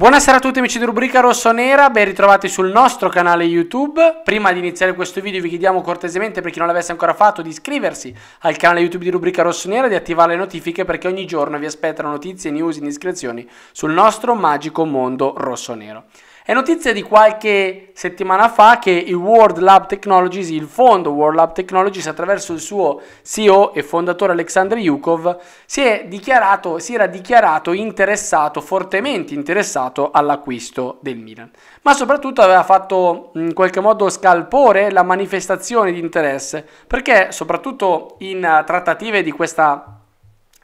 Buonasera a tutti amici di Rubrica Rossonera, ben ritrovati sul nostro canale YouTube. Prima di iniziare questo video vi chiediamo cortesemente, per chi non l'avesse ancora fatto, di iscriversi al canale YouTube di Rubrica Rossonera e di attivare le notifiche perché ogni giorno vi aspettano notizie, news, iscrizioni sul nostro magico mondo rossonero. È notizia di qualche settimana fa che il World Lab Technologies, il fondo World Lab Technologies, attraverso il suo CEO e fondatore Alexander Yukov, si, si, era dichiarato interessato, fortemente interessato all'acquisto del Milan. Ma soprattutto aveva fatto in qualche modo scalpore la manifestazione di interesse, perché soprattutto in eh, trattative di questa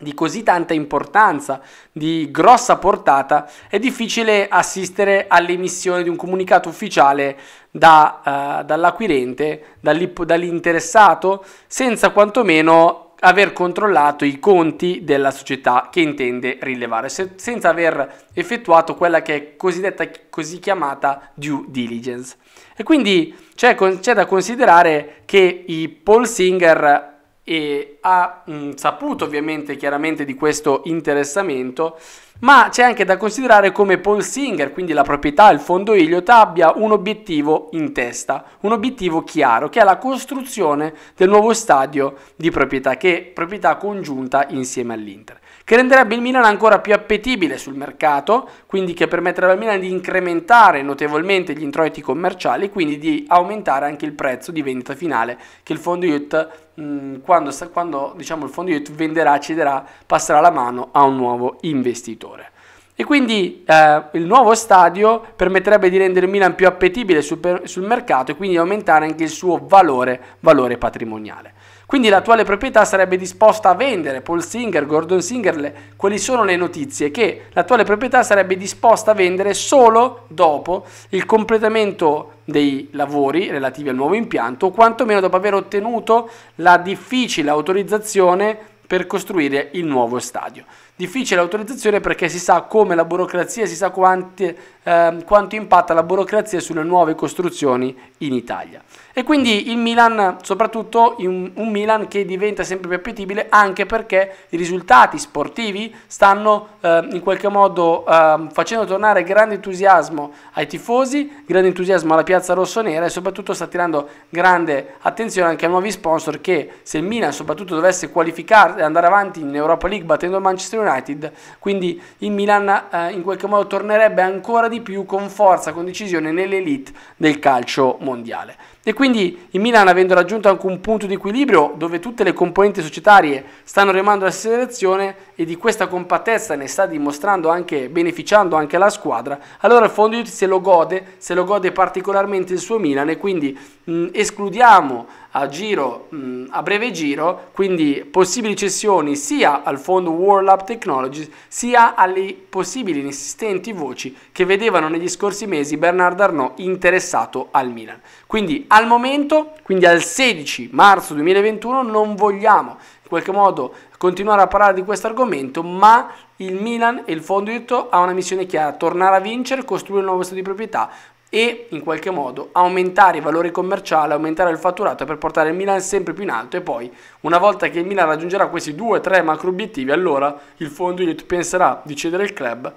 di così tanta importanza, di grossa portata, è difficile assistere all'emissione di un comunicato ufficiale da, uh, dall'acquirente, dall'interessato, senza quantomeno aver controllato i conti della società che intende rilevare, se, senza aver effettuato quella che è cosiddetta così chiamata due diligence. E quindi c'è, c'è da considerare che i Paul singer e ha mh, saputo ovviamente chiaramente di questo interessamento, ma c'è anche da considerare come Paul Singer, quindi la proprietà, il fondo Iliot, abbia un obiettivo in testa, un obiettivo chiaro, che è la costruzione del nuovo stadio di proprietà, che è proprietà congiunta insieme all'Inter che renderebbe il Milan ancora più appetibile sul mercato, quindi che permetterebbe al Milan di incrementare notevolmente gli introiti commerciali e quindi di aumentare anche il prezzo di vendita finale che il fondo IUT mm, quando, quando diciamo, il fondo IUT venderà, cederà, passerà la mano a un nuovo investitore. E quindi eh, il nuovo stadio permetterebbe di rendere Milan più appetibile sul, sul mercato e quindi aumentare anche il suo valore, valore, patrimoniale. Quindi l'attuale proprietà sarebbe disposta a vendere Paul Singer, Gordon Singer, le, quali sono le notizie? Che l'attuale proprietà sarebbe disposta a vendere solo dopo il completamento dei lavori relativi al nuovo impianto o quantomeno dopo aver ottenuto la difficile autorizzazione per costruire il nuovo stadio difficile l'autorizzazione perché si sa come la burocrazia, si sa quanti, eh, quanto impatta la burocrazia sulle nuove costruzioni in Italia. E quindi il Milan, soprattutto un, un Milan che diventa sempre più appetibile anche perché i risultati sportivi stanno eh, in qualche modo eh, facendo tornare grande entusiasmo ai tifosi, grande entusiasmo alla piazza rossonera e soprattutto sta tirando grande attenzione anche a nuovi sponsor che se il Milan soprattutto dovesse qualificare e andare avanti in Europa League battendo il Manchester United United, quindi il Milan eh, in qualche modo tornerebbe ancora di più con forza, con decisione nell'elite del calcio mondiale. E quindi il Milan avendo raggiunto anche un punto di equilibrio dove tutte le componenti societarie stanno rimando alla stessa direzione e di questa compattezza ne sta dimostrando anche, beneficiando anche la squadra, allora il fondo Fondi se lo gode, se lo gode particolarmente il suo Milan e quindi mh, mm, escludiamo a, giro, mh, mm, a breve giro, quindi possibili cessioni sia al fondo World Up Technologies sia alle possibili insistenti voci che vedevano negli scorsi mesi Bernard Arnault interessato al Milan. Quindi al momento, quindi al 16 marzo 2021, non vogliamo in qualche modo continuare a parlare di questo argomento, ma il Milan e il fondo Itto ha una missione chiara, tornare a vincere, costruire un nuovo stato di proprietà, e in qualche modo aumentare i valori commerciali, aumentare il fatturato per portare il Milan sempre più in alto e poi una volta che il Milan raggiungerà questi due o tre macro obiettivi allora il fondo Elite penserà di cedere il club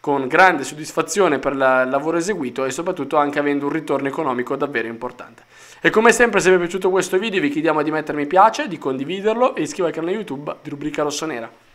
con grande soddisfazione per il lavoro eseguito e soprattutto anche avendo un ritorno economico davvero importante. E come sempre se vi è piaciuto questo video vi chiediamo di mettermi piace, di condividerlo e iscrivervi al canale YouTube di Rubrica Rossonera.